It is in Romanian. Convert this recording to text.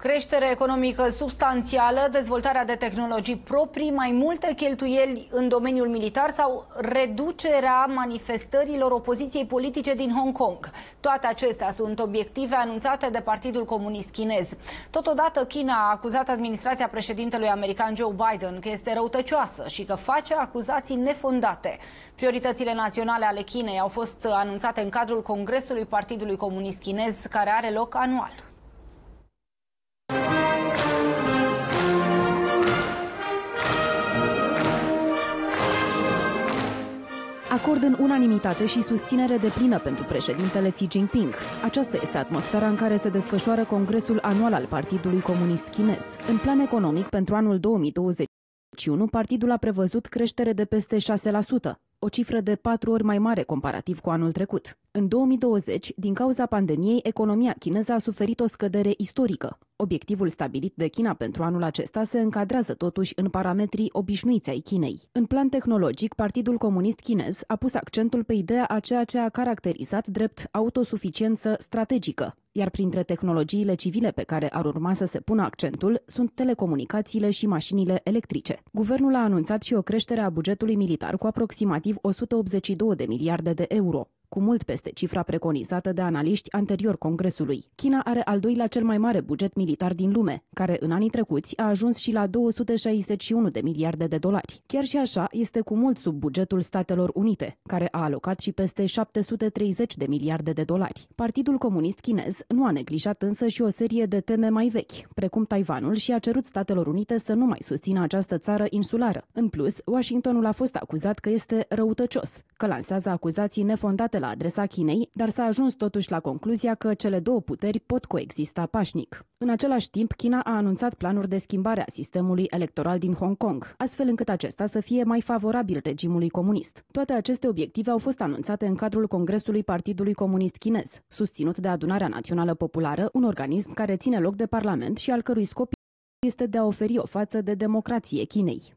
Creștere economică substanțială, dezvoltarea de tehnologii proprii, mai multe cheltuieli în domeniul militar sau reducerea manifestărilor opoziției politice din Hong Kong. Toate acestea sunt obiective anunțate de Partidul Comunist Chinez. Totodată, China a acuzat administrația președintelui american Joe Biden că este răutăcioasă și că face acuzații nefondate. Prioritățile naționale ale Chinei au fost anunțate în cadrul Congresului Partidului Comunist Chinez, care are loc anual. Acord în unanimitate și susținere de plină pentru președintele Xi Jinping. Aceasta este atmosfera în care se desfășoară congresul anual al Partidului Comunist Chinez. În plan economic, pentru anul 2021, partidul a prevăzut creștere de peste 6%, o cifră de patru ori mai mare comparativ cu anul trecut. În 2020, din cauza pandemiei, economia chineză a suferit o scădere istorică. Obiectivul stabilit de China pentru anul acesta se încadrează totuși în parametrii obișnuiți ai Chinei. În plan tehnologic, Partidul Comunist Chinez a pus accentul pe ideea a ceea ce a caracterizat drept autosuficiență strategică, iar printre tehnologiile civile pe care ar urma să se pună accentul sunt telecomunicațiile și mașinile electrice. Guvernul a anunțat și o creștere a bugetului militar cu aproximativ 182 de miliarde de euro cu mult peste cifra preconizată de analiști anterior Congresului. China are al doilea cel mai mare buget militar din lume, care în anii trecuți a ajuns și la 261 de miliarde de dolari. Chiar și așa, este cu mult sub bugetul Statelor Unite, care a alocat și peste 730 de miliarde de dolari. Partidul Comunist Chinez nu a neglijat însă și o serie de teme mai vechi, precum Taiwanul și a cerut Statelor Unite să nu mai susțină această țară insulară. În plus, Washingtonul a fost acuzat că este răutăcios, că lansează acuzații nefondate la adresa Chinei, dar s-a ajuns totuși la concluzia că cele două puteri pot coexista pașnic. În același timp, China a anunțat planuri de schimbare a sistemului electoral din Hong Kong, astfel încât acesta să fie mai favorabil regimului comunist. Toate aceste obiective au fost anunțate în cadrul Congresului Partidului Comunist Chinez, susținut de Adunarea Națională Populară, un organism care ține loc de Parlament și al cărui scop este de a oferi o față de democrație Chinei.